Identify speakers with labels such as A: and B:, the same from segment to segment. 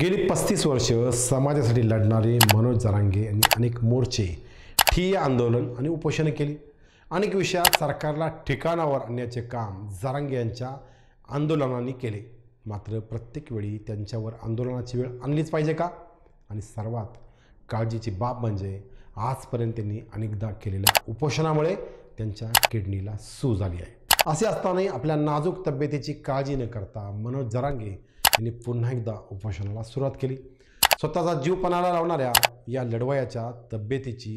A: गेली पस्तीस वर्ष समाजासाठी लढणारे मनोज जरांगे यांनी अनेक मोर्चे ठिय्या आंदोलन आणि उपोषण केली अनेक विषयात सरकारला ठिकाणावर आणण्याचे काम जरांगे यांच्या आंदोलनाने केले मात्र प्रत्येक वेळी त्यांच्यावर आंदोलनाची वेळ आणलीच पाहिजे का आणि सर्वात काळजीची बाब म्हणजे आजपर्यंत त्यांनी अनेकदा केलेल्या उपोषणामुळे त्यांच्या किडनीला सू झाली आहे असे असतानाही आपल्या नाजूक तब्येतीची काळजी न करता मनोज जरांगे यांनी पुन्हा एकदा उपोषणाला सुरुवात केली स्वतःचा जीव पणाला लावणाऱ्या या लढवयाच्या तब्येतीची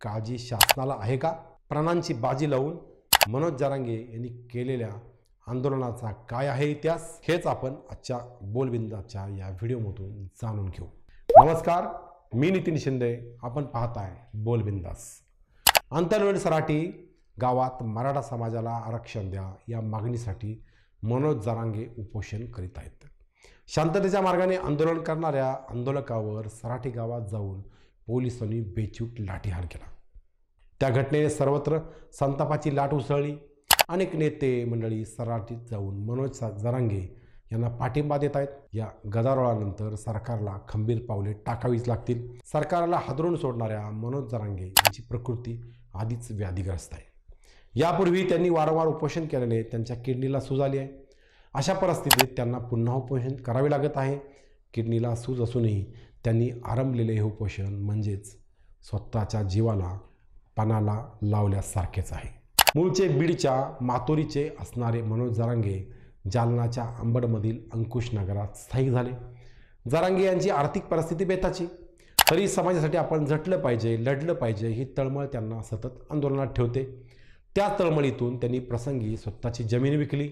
A: काळजी शासनाला आहे का प्राणांची बाजी लावून मनोज जारांगे यांनी केलेल्या आंदोलनाचा काय आहे इतिहास हेच आपण आजच्या बोलबिंदाच्या या व्हिडिओमधून जाणून घेऊ नमस्कार मी नितीन शिंदे आपण पाहताय बोलबिंदास आंतरवेळ सराटी गावात मराठा समाजाला आरक्षण द्या या मागणीसाठी मनोज जारांगे उपोषण करीत आहेत शांततेच्या मार्गाने आंदोलन करणाऱ्या आंदोलकावर सराठी गावात जाऊन पोलिसांनी बेचूक लाठीहार केला त्या घटनेने सर्वत्र संतापाची लाट उसळली अनेक नेते मंडळी सराटीत जाऊन मनोज जरांगे यांना पाठिंबा देत आहेत या गदारोळानंतर सरकारला खंबीर पावले टाकावीच लागतील सरकारला हादरून सोडणाऱ्या मनोज जरांगे यांची प्रकृती आधीच व्याधीग्रस्त आहे यापूर्वी त्यांनी वारंवार उपोषण केल्याने त्यांच्या किडनीला सूज आली आहे अशा परिस्थितीत त्यांना पुन्हा उपोषण करावे लागत आहे किडनीला सूज असूनही त्यांनी आरंभलेले हे उपोषण म्हणजेच स्वतःच्या जीवाला पणाला लावल्यासारखेच आहे मूळचे बीडच्या मातोरीचे असणारे मनोज जारांगे जालनाच्या आंबडमधील अंकुश नगरात स्थायिक झाले जारांगे यांची आर्थिक परिस्थिती बेताची तरी समाजासाठी आपण झटलं पाहिजे लढलं पाहिजे ही तळमळ त्यांना सतत आंदोलनात ठेवते त्या तळमळीतून त्यांनी प्रसंगी स्वतःची जमीन विकली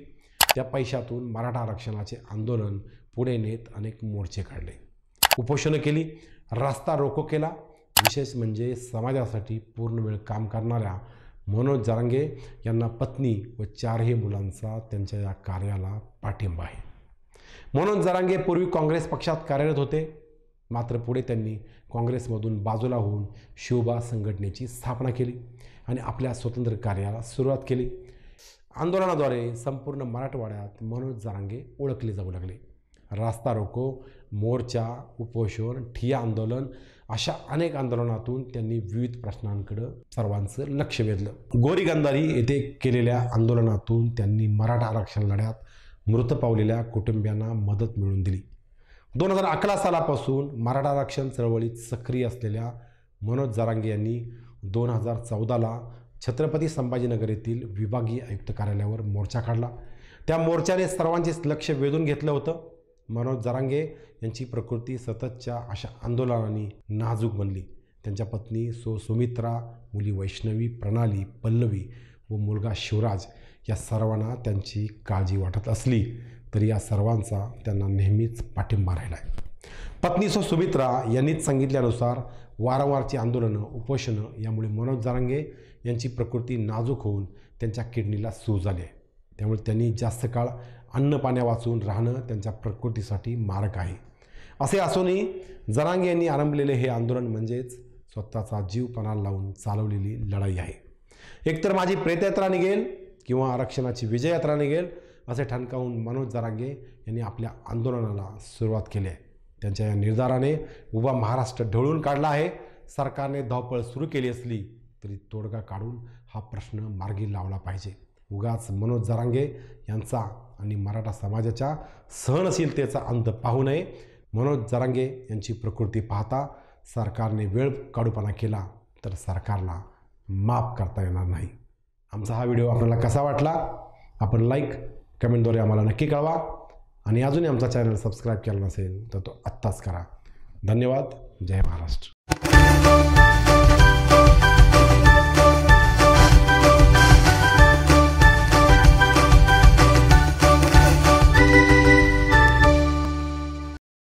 A: त्या पैशातून मराठा आरक्षणाचे आंदोलन पुढे नेत अनेक मोर्चे काढले उपोषणं केली रास्ता रोको केला विशेष म्हणजे समाजासाठी पूर्ण वेळ काम करणाऱ्या मनोज जारांगे यांना पत्नी व चारही मुलांचा त्यांच्या या कार्याला पाठिंबा आहे मनोज जारांगे पूर्वी काँग्रेस पक्षात कार्यरत होते मात्र पुढे त्यांनी काँग्रेसमधून बाजूला होऊन शिवबा संघटनेची स्थापना केली आणि आपल्या स्वतंत्र कार्याला सुरुवात केली आंदोलनाद्वारे संपूर्ण मराठवाड्यात मनोज जारांगे ओळखले जाऊ लागले रास्ता रोको मोर्चा उपोषण ठिया आंदोलन अशा अनेक आंदोलनातून त्यांनी विविध प्रश्नांकडं सर्वांचं लक्ष वेधलं गोरी गंधारी येथे केलेल्या आंदोलनातून त्यांनी मराठा आरक्षण लढ्यात मृत पावलेल्या कुटुंबियांना मदत मिळवून दिली दोन हजार अकरा सालापासून मराठा आरक्षण चळवळीत सक्रिय असलेल्या मनोज जारांगे यांनी दोन हजार चौदाला छत्रपती संभाजीनगर येथील विभागीय आयुक्त कार्यालयावर मोर्चा काढला त्या मोर्चाने सर्वांचेच लक्ष वेधून घेतलं होतं मनोज जरांगे यांची प्रकृती सततच्या अशा आंदोलनाने नाजूक बनली त्यांच्या पत्नी सो सुमित्रा मुली वैष्णवी प्रणाली पल्लवी व मुलगा शिवराज या सर्वांना त्यांची काळजी वाटत असली तरी या सर्वांचा त्यांना नेहमीच पाठिंबा राहिला आहे पत्नी सो सुमित्रा यांनीच सांगितल्यानुसार वारंवारची आंदोलनं उपोषणं यामुळे मनोज जारांगे यांची प्रकृती नाजूक होऊन त्यांच्या किडनीला सूज झाली आहे त्यामुळे त्यांनी जास्त काळ अन्न वाचून राहणं त्यांच्या प्रकृतीसाठी मारक आहे असे असूनही जरांगे यांनी आरंभलेले हे आंदोलन म्हणजेच स्वतःचा जीव पणाला लावून चालवलेली लढाई आहे एकतर माझी प्रेतयात्रा निघेल किंवा आरक्षणाची विजययात्रा निघेल असे ठणकावून मनोज जरांगे यांनी आपल्या आंदोलनाला सुरुवात केली आहे त्यांच्या या निर्धाराने उभा महाराष्ट्र ढळून काढला आहे सरकारने धावपळ सुरू केली असली तरी तोडगा काढून हा प्रश्न मार्गी लावला पाहिजे उगाच मनोज जरांगे यांचा आणि मराठा समाजाच्या सहनशीलतेचा अंत पाहू नये मनोज जरांगे यांची प्रकृती पाहता सरकारने वेळ काढूपणा केला तर सरकारला माफ करता येणार नाही आमचा हा व्हिडिओ आपल्याला कसा वाटला आपण लाईक कमेंटद्वारे आम्हाला नक्की कळवा आणि अजूनही आमचा चॅनल सबस्क्राईब केला नसेल तर तो आत्ताच करा धन्यवाद जय महाराष्ट्र